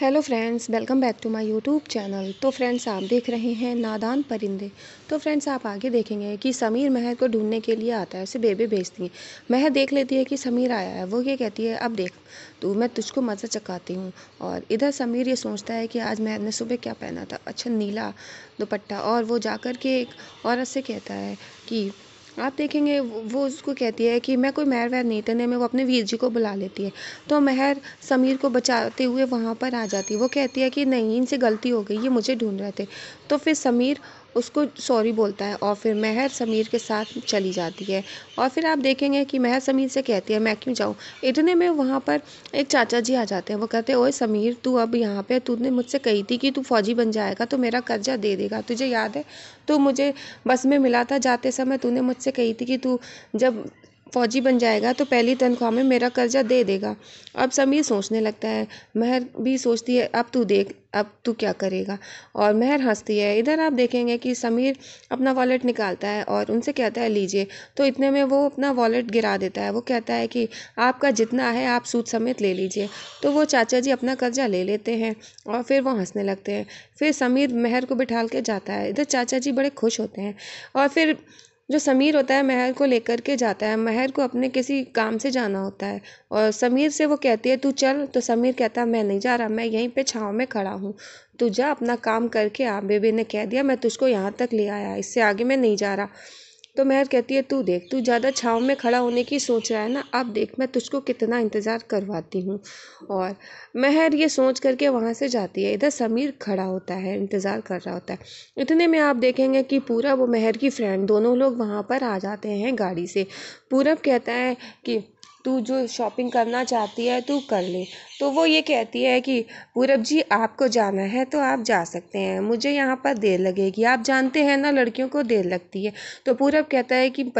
hello friends welcome back to my YouTube channel तो friends आप देख रहे हैं नादान परिंदे तो फ्रेंड्स आप आगे देखेंगे कि समीर महर को ढूंढने के लिए आता है उसे बेबे भेजती है महर देख लेती है कि समीर आया है वो ये कहती है अब देख तो मैं तुझको मज़ा चकाती हूँ और इधर समीर ये सोचता है कि आज महर ने सुबह क्या पहना था अच्छा नीला दुपट्टा और वो जाकर के एक औरत से कहता है कि आप देखेंगे वो उसको कहती है कि मैं कोई महर वहर नहीं देने में वो अपने वीर जी को बुला लेती है तो महर समीर को बचाते हुए वहाँ पर आ जाती है वो कहती है कि नहीं इनसे गलती हो गई ये मुझे ढूंढ रहे थे तो फिर समीर उसको सॉरी बोलता है और फिर महर समीर के साथ चली जाती है और फिर आप देखेंगे कि महर समीर से कहती है मैं क्यों जाऊँ इतने में वहाँ पर एक चाचा जी आ जाते हैं वो कहते हैं ओए समीर तू अब यहाँ पे तूने मुझसे कही थी कि तू फौजी बन जाएगा तो मेरा कर्जा दे देगा तुझे याद है तो मुझे बस में मिला था जाते समय तूने मुझसे कही थी कि तू जब फौजी बन जाएगा तो पहली तनख्वाह में मेरा कर्जा दे देगा अब समीर सोचने लगता है महर भी सोचती है अब तू देख अब तू क्या करेगा और महर हंसती है इधर आप देखेंगे कि समीर अपना वॉलेट निकालता है और उनसे कहता है लीजिए तो इतने में वो अपना वॉलेट गिरा देता है वो कहता है कि आपका जितना है आप सूद समेत ले लीजिए तो वो चाचा जी अपना कर्जा ले लेते हैं और फिर वो हंसने लगते हैं फिर समीर महर को बिठाल के जाता है इधर चाचा जी बड़े खुश होते हैं और फिर जो समीर होता है महर को लेकर के जाता है महर को अपने किसी काम से जाना होता है और समीर से वो कहती है तू चल तो समीर कहता है मैं नहीं जा रहा मैं यहीं पे छाँव में खड़ा हूँ तू जा अपना काम करके आ बेबी ने कह दिया मैं तुझको यहाँ तक ले आया इससे आगे मैं नहीं जा रहा तो मेहर कहती है तू देख तू ज़्यादा छाँव में खड़ा होने की सोच रहा है ना अब देख मैं तुझको कितना इंतज़ार करवाती हूँ और महर ये सोच करके वहाँ से जाती है इधर समीर खड़ा होता है इंतज़ार कर रहा होता है इतने में आप देखेंगे कि पूरब और महर की फ्रेंड दोनों लोग वहाँ पर आ जाते हैं गाड़ी से पूरब कहता है कि तू जो शॉपिंग करना चाहती है तू कर ले तो वो ये कहती है कि पूरब जी आपको जाना है तो आप जा सकते हैं मुझे यहाँ पर देर लगेगी आप जानते हैं ना लड़कियों को देर लगती है तो पूरब कहता है कि